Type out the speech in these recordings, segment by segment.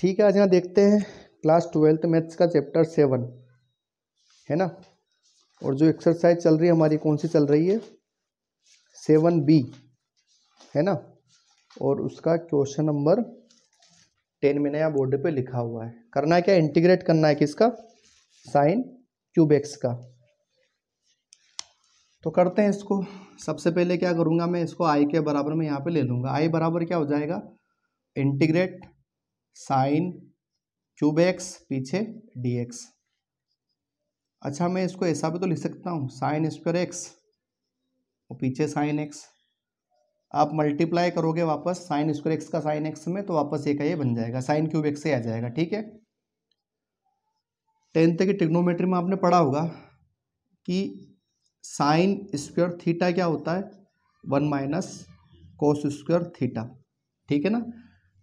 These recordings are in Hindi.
ठीक है आज यहाँ देखते हैं क्लास ट्वेल्थ मैथ्स का चैप्टर सेवन है ना और जो एक्सरसाइज चल रही है हमारी कौन सी चल रही है सेवन बी है ना और उसका क्वेश्चन नंबर टेन में नया बोर्ड पे लिखा हुआ है करना है क्या इंटीग्रेट करना है किसका साइन क्यूब एक्स का तो करते हैं इसको सबसे पहले क्या करूँगा मैं इसको आई के बराबर में यहाँ पे ले लूँगा आई बराबर क्या हो जाएगा इंटीग्रेट साइन क्यूब एक्स पीछे डी एक्स अच्छा मैं इसको ऐसा भी तो लिख सकता हूँ साइन स्क्वायर एक्स और पीछे साइन एक्स आप मल्टीप्लाई करोगे वापस साइन स्क्वायर एक्स का साइन एक्स में तो वापस ये का ये बन जाएगा साइन क्यूब एक्स से आ जाएगा ठीक है टेंथ की टिग्नोमेट्री में आपने पढ़ा होगा कि साइन स्क्वायर थीटा क्या होता है one minus cos square theta ठीक है ना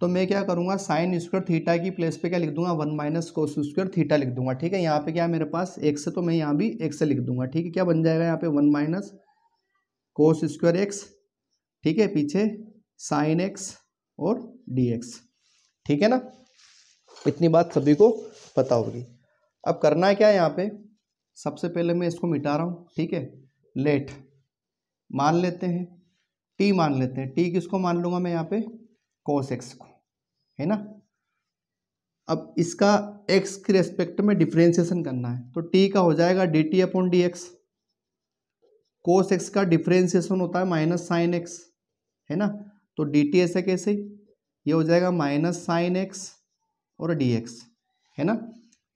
तो मैं क्या करूँगा साइन स्क्वायर थीटा की प्लेस पे क्या लिख दूंगा one minus cos square theta लिख दूंगा ठीक है यहाँ पे क्या है मेरे पास एक्स है तो मैं यहाँ भी एक से लिख दूंगा ठीक है क्या बन जाएगा यहाँ पे one minus cos square x ठीक है पीछे साइन एक्स और डी एक्स ठीक है ना इतनी बात सभी को पता होगी अब करना है क्या यहाँ पे सबसे पहले मैं इसको मिटा रहा हूँ ठीक है लेट मान लेते हैं टी मान लेते हैं टी किसको मान लूंगा मैं यहाँ पे कोस एक्स को है ना अब इसका x के रेस्पेक्ट में डिफ्रेंसिएशन करना है तो t का हो जाएगा d t upon d x cos x का डिफ्रेंसिएशन होता है माइनस साइन एक्स है ना तो dt टी ऐसे कैसे ये हो जाएगा माइनस साइन एक्स और डी एक्स है ना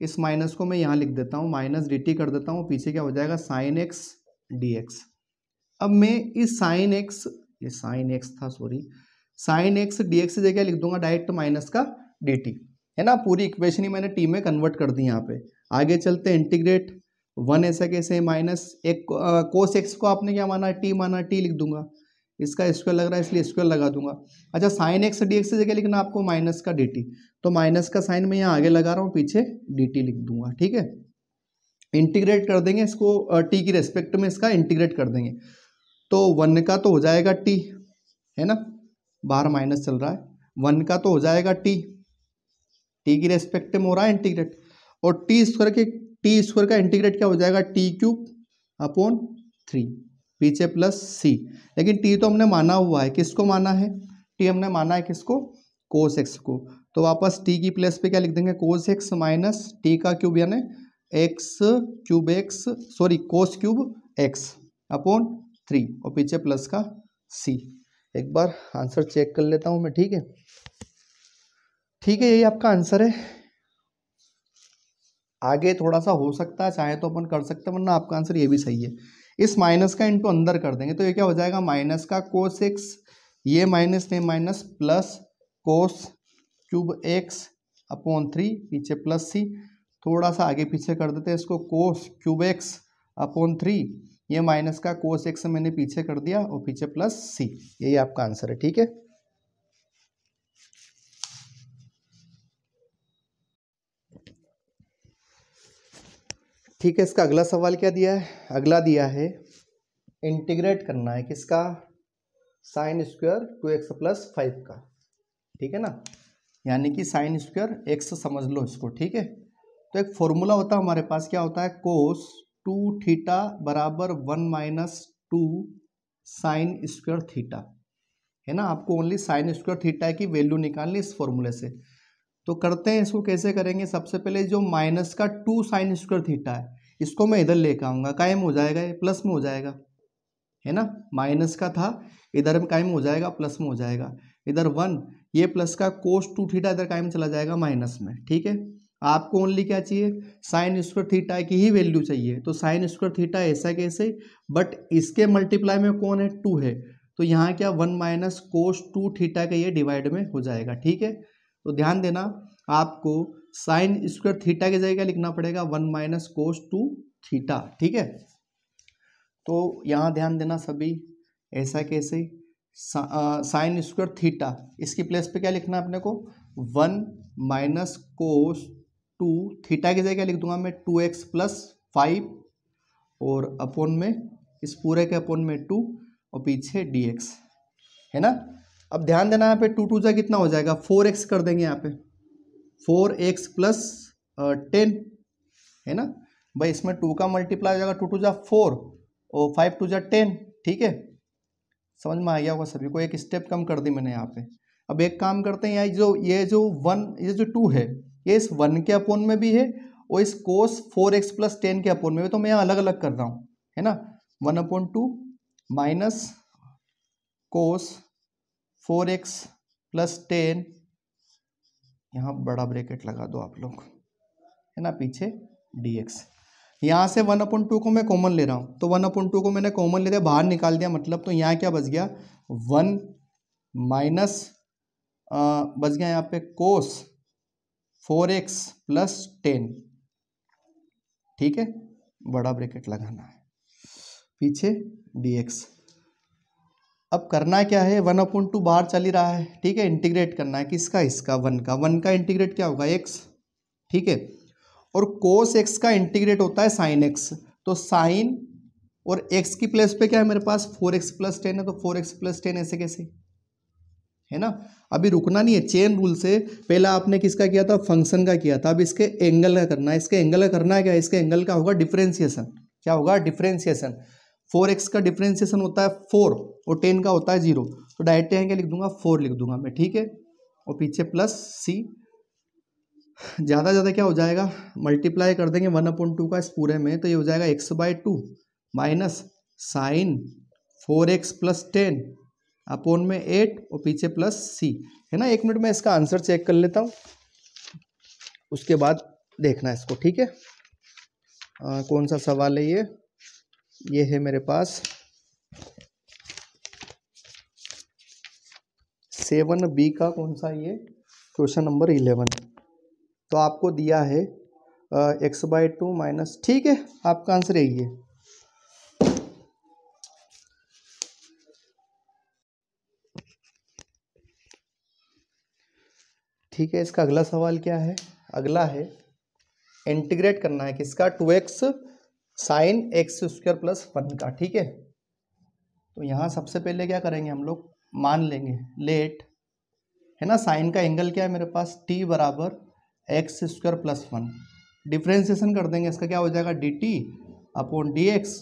इस माइनस को मैं यहाँ लिख देता हूँ माइनस डी टी कर देता हूँ पीछे क्या हो जाएगा साइन एक्स डी एक्स अब मैं इस साइन एक्स ये साइन एक्स था sorry sine x d x जगह लिख दूंगा डायरेक्ट माइनस का डी टी है ना पूरी इक्वेशन ही मैंने टी में कन्वर्ट कर दी यहाँ पे आगे चलते हैं इंटीग्रेट वन ऐसा कैसे माइनस एक कोस एक्स को आपने क्या माना टी माना टी लिख दूंगा इसका स्क्वायर लग रहा है इसलिए स्क्वायर लगा दूंगा अच्छा साइन एक्स डी एक्स जगह लिखना आपको माइनस का डी टी तो माइनस का साइन मैं यहाँ आगे लगा रहा हूँ पीछे डी टी लिख दूंगा ठीक है इंटीग्रेट कर देंगे इसको टी की रेस्पेक्ट में इसका इंटीग्रेट कर देंगे तो वन का तो हो जाएगा टी है ना बाहर माइनस चल रहा है वन का तो हो जाएगा टी टी की रेस्पेक्ट में हो रहा है इंटीग्रेट और टी स्क्वायर के टी स्क्वायर का इंटीग्रेट क्या हो जाएगा टी क्यूब अपॉन थ्री पीछे प्लस सी लेकिन टी तो हमने माना हुआ है किसको माना है टी हमने माना है किसको कोस एक्स को तो वापस टी की प्लस पे क्या लिख देंगे कोस एक्स माइनस टी का क्यूब यानी x cube x sorry cos cube x upon three और पीछे प्लस का सी एक बार आंसर चेक कर लेता हूँ मैं ठीक है ठीक है यही आपका आंसर है आगे थोड़ा सा हो सकता है चाहे तो अपन कर सकते हैं वरना आपका आंसर ये भी सही है इस माइनस का इनटू अंदर कर देंगे तो ये क्या हो जाएगा माइनस का कोस एक्स ये माइनस ने minus plus cos cube x upon three पीछे प्लस सी थोड़ा सा आगे पीछे कर देते हैं इसको cos cube x upon three ये माइनस का कोस एक्स मैंने पीछे कर दिया और पीछे प्लस सी यही आपका आंसर है ठीक है ठीक है इसका अगला सवाल क्या दिया है अगला दिया है इंटीग्रेट करना है किसका sine square two x plus five का ठीक है ना यानी कि साइन स्क्वायर एक्स समझ लो इसको ठीक है तो एक फॉर्मूला होता है हमारे पास क्या होता है कोस टू थीटा बराबर one minus two sine square theta है ना आपको ओनली साइन स्क्वेयर थीटा की वैल्यू निकालनी इस फॉर्मूले से तो करते हैं इसको कैसे करेंगे सबसे पहले जो माइनस का टू साइन स्क्वेयर थीटा है इसको मैं इधर लेकर आऊँगा कायम हो जाएगा ये प्लस में हो जाएगा है ना माइनस का था इधर में कायम हो जाएगा प्लस में हो जाएगा इधर वन ये प्लस का कोस टू थीटा इधर कायम चला जाएगा माइनस में ठीक है आपको ओनली क्या चाहिए साइन स्क्वायर थीटा की ही वैल्यू चाहिए तो साइन स्क्वायर थीटा ऐसा कैसे बट इसके मल्टीप्लाई में कौन है टू है तो यहाँ क्या one minus cos two theta का ये डिवाइड में हो जाएगा ठीक है तो ध्यान देना आपको साइन स्क्वायर थीटा की जगह लिखना पड़ेगा one minus cos two theta ठीक है तो यहाँ ध्यान देना सभी ऐसा कैसे साइन स्क्वायर थीटा इसकी प्लेस पे क्या लिखना है अपने को one minus cos two theta की जगह लिख दूंगा मैं टू एक्स प्लस फाइव और अपोन में इस पूरे के अपोन में टू और पीछे डी एक्स है ना अब ध्यान देना यहाँ पे टू टू जा कितना हो जाएगा फोर एक्स कर देंगे यहाँ पे फोर एक्स प्लस टेन है ना भाई इसमें टू का मल्टीप्लाई हो जाएगा टू टू जा फोर और फाइव टू जा टेन ठीक है समझ में आ गया होगा सभी को एक स्टेप कम कर दी मैंने यहाँ पे अब एक काम करते हैं यहाँ जो ये जो वन ये जो टू है ये इस वन के अपोन में भी है और इस cos four x plus ten के अपोन में भी तो मैं यहाँ अलग अलग कर रहा हूँ है ना one upon two minus cos four x plus ten यहाँ बड़ा ब्रैकेट लगा दो आप लोग है ना पीछे डी एक्स यहाँ से वन अपॉइंट टू को मैं कॉमन ले रहा हूँ तो वन अपॉइंट टू को मैंने कॉमन ले दिया बाहर निकाल दिया मतलब तो यहाँ क्या बच गया वन माइनस बच गया यहाँ पे cos four x plus ten ठीक है बड़ा ब्रैकेट लगाना है पीछे डी एक्स अब करना क्या है वन अपॉइंट टू बाहर चल ही रहा है ठीक है इंटीग्रेट करना है किसका इसका वन का वन का इंटीग्रेट क्या होगा एक्स ठीक है और कोस एक्स का इंटीग्रेट होता है साइन एक्स तो साइन और एक्स की प्लेस पे क्या है मेरे पास फोर एक्स प्लस टेन है तो फोर एक्स प्लस टेन ऐसे कैसे है ना अभी रुकना नहीं है चेन रूल से पहला आपने किसका किया था फंक्शन का किया था अब इसके एंगल का करना है इसके एंगल का करना है क्या इसके एंगल का होगा डिफ्रेंसिएशन क्या होगा डिफ्रेंसिएशन फोर एक्स का डिफ्रेंसिएशन होता है फोर और टेन का होता है जीरो तो डायरेक्ट यहाँ क्या लिख दूंगा फोर लिख दूंगा मैं ठीक है और पीछे प्लस सी ज़्यादा ज़्यादा क्या हो जाएगा मल्टीप्लाई कर देंगे वन अपॉइंट टू का इस पूरे में तो ये हो जाएगा x by two minus sine four x plus ten upon में एट और पीछे प्लस सी है ना एक मिनट में इसका आंसर चेक कर लेता हूँ उसके बाद देखना इसको ठीक है आ, कौन सा सवाल है ये ये है मेरे पास सेवन बी का कौन सा ये क्वेश्चन नंबर इलेवन तो आपको दिया है एक्स बाई टू माइनस ठीक है आपका आंसर यही है ठीक है इसका अगला सवाल क्या है अगला है इंटीग्रेट करना है किसका two x sine x square plus one का ठीक है तो यहाँ सबसे पहले क्या करेंगे हम लोग मान लेंगे लेट है ना साइन का एंगल क्या है मेरे पास टी बराबर x square plus one differentiation कर देंगे इसका क्या हो जाएगा d t upon d x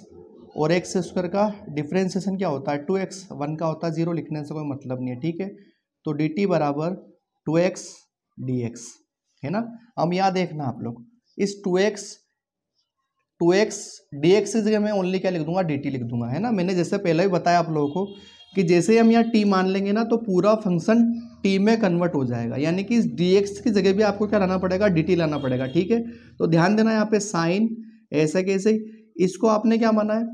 और एक्स स्क्वायर का डिफ्रेंसिएशन क्या होता है टू एक्स वन का होता है जीरो लिखने से कोई मतलब नहीं है ठीक है तो डी टी बराबर टू एक्स डी एक्स है ना अब यहाँ देखना आप लोग इस two x two x d x की जगह मैं ओनली क्या लिख दूंगा डी टी लिख दूंगा है ना मैंने जैसे पहले भी बताया आप लोगों को कि जैसे ही हम यहाँ टी मान लेंगे ना तो पूरा फंक्शन टी में कन्वर्ट हो जाएगा यानी कि इस डी एक्स की जगह भी आपको क्या लाना पड़ेगा डी टी लाना पड़ेगा ठीक है तो ध्यान देना यहाँ पे साइन ऐसे कैसे इसको आपने क्या माना है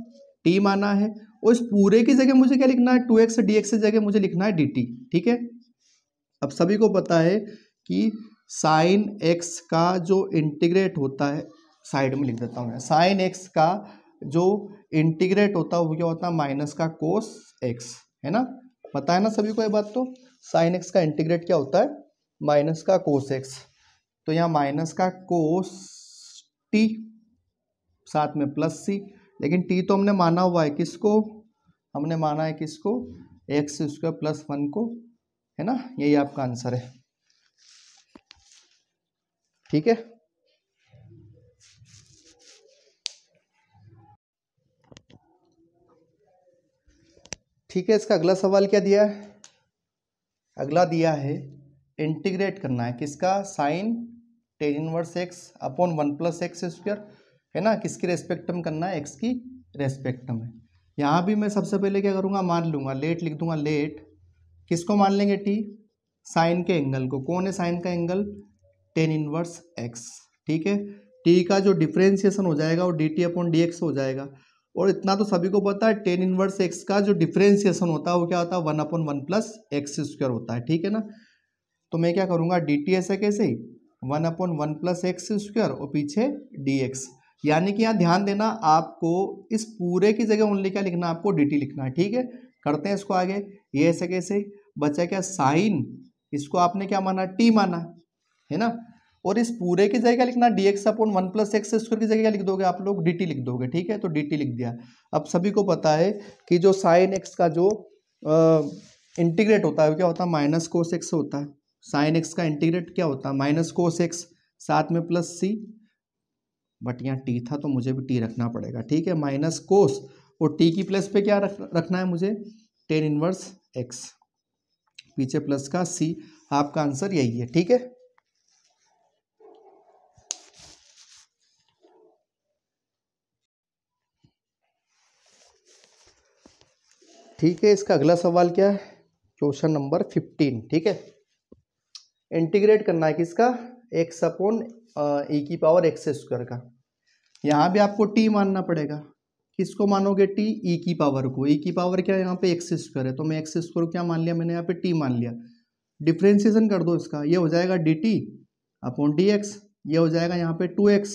टी माना है और इस पूरे की जगह मुझे क्या लिखना है टू एक्स डी एक्स की जगह मुझे लिखना है डी टी ठीक है अब सभी को पता है कि साइन एक्स का जो इंटीग्रेट होता है साइड में लिख देता हूँ मैं साइन एक्स का जो इंटीग्रेट होता है वो क्या होता है माइनस का कोस एक्स है ना पता है ना सभी को ये बात तो साइन एक्स का इंटीग्रेट क्या होता है माइनस का कोस एक्स तो यहाँ माइनस का कोस टी साथ में प्लस सी लेकिन टी तो हमने माना हुआ है किसको हमने माना है किसको एक्स स्क्वायर प्लस वन को है ना यही आपका आंसर है ठीक है ठीक है इसका अगला सवाल क्या दिया है अगला दिया है इंटीग्रेट करना है किसका sine tan inverse x upon one plus x square है ना किसकी रेस्पेक्ट में करना है एक्स की रेस्पेक्ट में यहाँ भी मैं सबसे पहले क्या करूँगा मान लूँगा लेट लिख दूंगा लेट किसको मान लेंगे टी साइन के एंगल को कौन है साइन का एंगल टेन इनवर्स एक्स ठीक है टी का जो डिफ्रेंसिएशन हो जाएगा वो d t upon d x हो जाएगा और इतना तो सभी को पता है टेन इनवर्स एक्स का जो डिफ्रेंसिएशन होता है वो क्या होता है one upon one plus x square होता है ठीक है ना तो मैं क्या करूँगा डी टी ऐसा कैसे ही one upon one plus x square और पीछे डी एक्स यानी कि यहाँ ध्यान देना आपको इस पूरे की जगह ओनली क्या लिखना आपको डी टी लिखना है ठीक है करते हैं इसको आगे ये ऐसे कैसे बचा क्या साइन इसको आपने क्या माना टी माना है ना और इस पूरे की जगह लिखना d x upon one plus x square की जगह लिख दोगे आप लोग डी लिख दोगे ठीक है तो डी लिख दिया अब सभी को पता है कि जो साइन एक्स का जो इंटीग्रेट होता है क्या होता है माइनस कोस एक्स होता है साइन एक्स का इंटीग्रेट क्या होता है माइनस कोस एक्स साथ में प्लस सी बट यहाँ टी था तो मुझे भी टी रखना पड़ेगा ठीक है माइनस कोस और टी की प्लस पे क्या रख, रखना है मुझे टेन इनवर्स एक्स पीछे प्लस का सी आपका आंसर यही है ठीक है ठीक है इसका अगला सवाल क्या है क्वेश्चन नंबर फिफ्टीन ठीक है इंटीग्रेट करना है किसका एक्स अपॉन ए की पावर एक्स स्क्वायर का यहाँ भी आपको टी मानना पड़ेगा किसको मानोगे टी ई e की पावर को ई e की पावर क्या है यहाँ पे एक्स स्क्वायर है तो मैं एक्स स्क्वायर क्या मान लिया मैंने यहाँ पे टी मान लिया डिफ्रेंसिएशन कर दो इसका ये हो जाएगा d t upon d x ये हो जाएगा यहाँ पे टू एक्स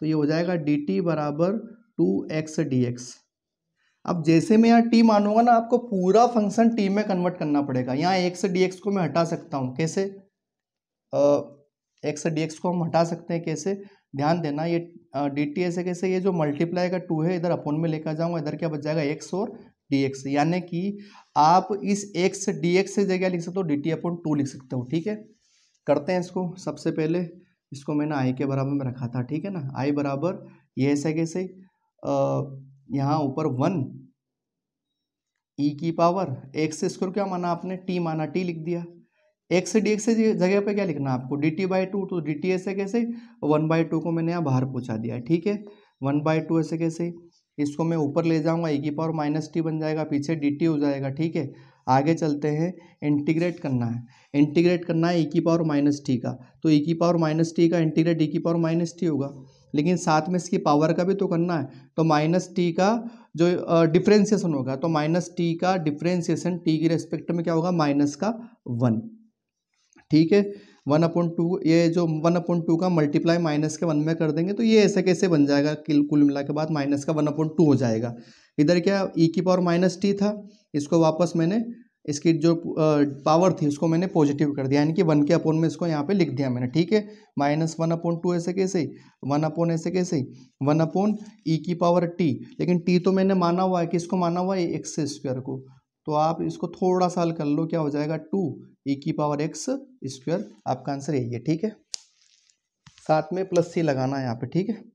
तो ये हो जाएगा डी टी बराबर टू एक्स डी एक्स अब जैसे मैं यहाँ टी मानूंगा ना आपको पूरा फंक्शन टी में कन्वर्ट करना पड़ेगा यहाँ एक से डी को मैं हटा सकता हूँ कैसे एक से डी को हम हटा सकते हैं कैसे ध्यान देना ये डी टी ऐसे कैसे ये जो मल्टीप्लाई का टू है इधर अपोन में लेकर जाऊँगा इधर क्या बच जाएगा एक्स और डी एक्स यानी कि आप इस एक्स डी एक्स से जगह लिख सकते हो डी टी अपोन टू लिख सकते हो ठीक है करते हैं इसको सबसे पहले इसको मैंने आई के बराबर में रखा था ठीक है ना आई बराबर ये ऐसे कैसे आ, यहाँ ऊपर वन ई e की पावर एक्स स्क्वायर क्या माना आपने टी माना टी लिख दिया एक्स डी एक्स जगह पे क्या लिखना आपको डी टी बाई टू तो डी टी ऐसे कैसे वन बाई टू को मैंने यहाँ बाहर पहुँचा दिया ठीक है वन बाई टू ऐसे कैसे इसको मैं ऊपर ले जाऊँगा ई e की पावर माइनस टी बन जाएगा पीछे डी टी हो जाएगा ठीक है आगे चलते हैं इंटीग्रेट करना है इंटीग्रेट करना है ई e की पावर माइनस टी का तो ई e की पावर माइनस टी का इंटीग्रेट ई की पावर माइनस टी होगा लेकिन साथ में इसकी पावर का भी तो करना है तो माइनस टी का जो डिफ्रेंसिएशन होगा तो माइनस टी का डिफ्रेंसिएशन टी की रेस्पेक्ट में क्या होगा माइनस का वन ठीक है वन अपॉइंट टू ये जो वन अपॉइंट टू का मल्टीप्लाई माइनस के वन में कर देंगे तो ये ऐसे कैसे बन जाएगा कि कुल मिला के बाद माइनस का वन अपॉइंट टू हो जाएगा इधर क्या ई e की पावर माइनस टी था इसको वापस मैंने इसकी जो पावर थी उसको मैंने पॉजिटिव कर दिया यानी कि वन के अपोन में इसको यहाँ पे लिख दिया मैंने ठीक है माइनस वन अपोन टू ऐसे कैसे वन अपोन ऐसे कैसे वन अपोन ई की पावर टी लेकिन टी तो मैंने माना हुआ है कि इसको माना हुआ है एक्स स्क्वायर को तो आप इसको थोड़ा सा हल कर लो क्या हो जाएगा टू ई e की पावर एक्स स्क्वायर आपका आंसर यही है ठीक है साथ में प्लस सी लगाना है यहाँ पर ठीक है